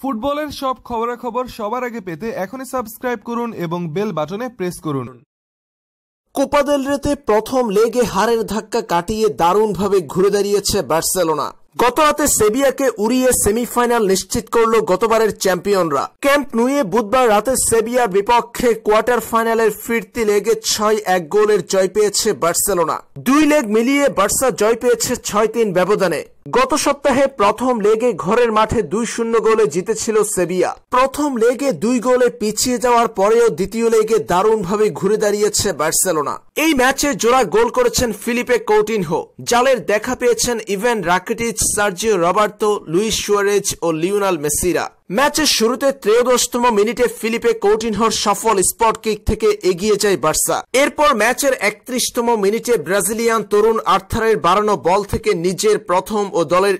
ফুটবলের সব খবরাখবর সবার আগে পেতে এখনই সাবস্ক্রাইব করুন এবং বেল বাটনে প্রেস করুন কোপা দেল রেতে প্রথম লেগে হারের ধাক্কা কাটিয়ে দারুণভাবে ঘুরে দাঁড়িয়েছে বার্সেলোনা গত রাতে সেবিয়াকে উড়িয়ে সেমিফাইনাল নিশ্চিত করল গতবারের চ্যাম্পিয়নরা ক্যাম্প নুয়ে বুধবার রাতে সেবিয়া বিপক্ষে কোয়ার্টার ফাইনালের ফিরতি লেগে ছয় এক গোলের জয় পেয়েছে বার্সেলোনা দুই লেগ মিলিয়ে বার্সা জয় পেয়েছে ছয় তিন ব্যবধানে গত সপ্তাহে প্রথম লেগে ঘরের মাঠে দুই শূন্য গোলে জিতেছিল সেবিয়া প্রথম লেগে দুই গোলে পিছিয়ে যাওয়ার পরেও দ্বিতীয় লেগে দারুণভাবে ঘুরে দাঁড়িয়েছে বার্সেলোনা এই ম্যাচে জোড়া গোল করেছেন ফিলিপে কৌটিনহো জালের দেখা পেয়েছেন even Rakitic Sergio Roberto Luis Suarez ও লিওনাল মেসিরা ম্যাচের শুরুতে ত্রয়োদশতম মিনিটে ফিলিপে কৌটিনহর সফল স্পট কিক থেকে এগিয়ে যায় বার্সা এরপর ম্যাচের একত্রিশতম মিনিটে ব্রাজিলিয়ান তরুণ আর্থারের বাড়ানো বল থেকে নিজের প্রথম ও দলের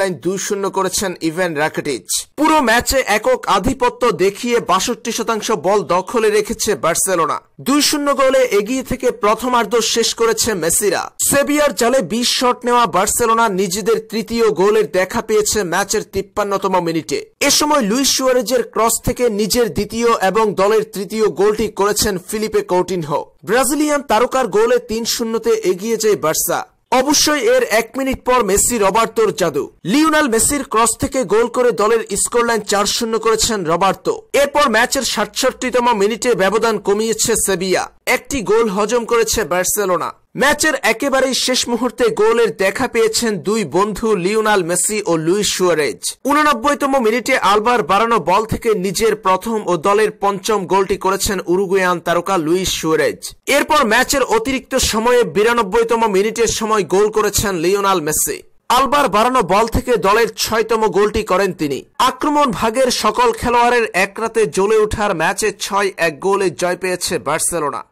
লাইন দুই শূন্য করেছেন ইভেন রাকেটিচ পুরো ম্যাচে একক আধিপত্য দেখিয়ে বাষট্টি শতাংশ বল দখলে রেখেছে বার্সেলোনা দুই শূন্য গোলে এগিয়ে থেকে প্রথমার্ধ শেষ করেছে মেসিরা সেভিয়ার জালে বিশ শট নেওয়া বার্সেলোনা নিজেদের তৃতীয় গোলের দেখা পেয়েছে ম্যাচের তিপ্পান্নতম মিনিটে এ সময় সময় লুইস সুয়ারেজের ক্রস থেকে নিজের দ্বিতীয় এবং দলের তৃতীয় গোলটি করেছেন ফিলিপে কৌটিনহ ব্রাজিলিয়ান তারকার গোলে তিন শূন্যতে এগিয়ে যায় বার্সা অবশ্যই এর এক মিনিট পর মেসি রবার্তোর জাদু লিওনাল মেসির ক্রস থেকে গোল করে দলের স্কোরলাইন চার শূন্য করেছেন রবার্তো এরপর ম্যাচের সাতষট্টিতম মিনিটে ব্যবধান কমিয়েছে সেবিয়া একটি গোল হজম করেছে বার্সেলোনা ম্যাচের একেবারেই শেষ মুহূর্তে গোলের দেখা পেয়েছেন দুই বন্ধু লিওনাল মেসি ও লুইস সুয়ারেজ উননব্বইতম মিনিটে আলবার বাড়ানো বল থেকে নিজের প্রথম ও দলের পঞ্চম গোলটি করেছেন উরুগুয়ান তারকা লুইস সুয়ারেজ এরপর ম্যাচের অতিরিক্ত সময়ে বিরানব্বইতম মিনিটের সময় গোল করেছেন লিওনাল মেসি আলবার বাড়ানো বল থেকে দলের ছয়তম গোলটি করেন তিনি আক্রমণ ভাগের সকল খেলোয়াড়ের এক রাতে জ্বলে ওঠার ম্যাচে ছয় এক গোলে জয় পেয়েছে বার্সেলোনা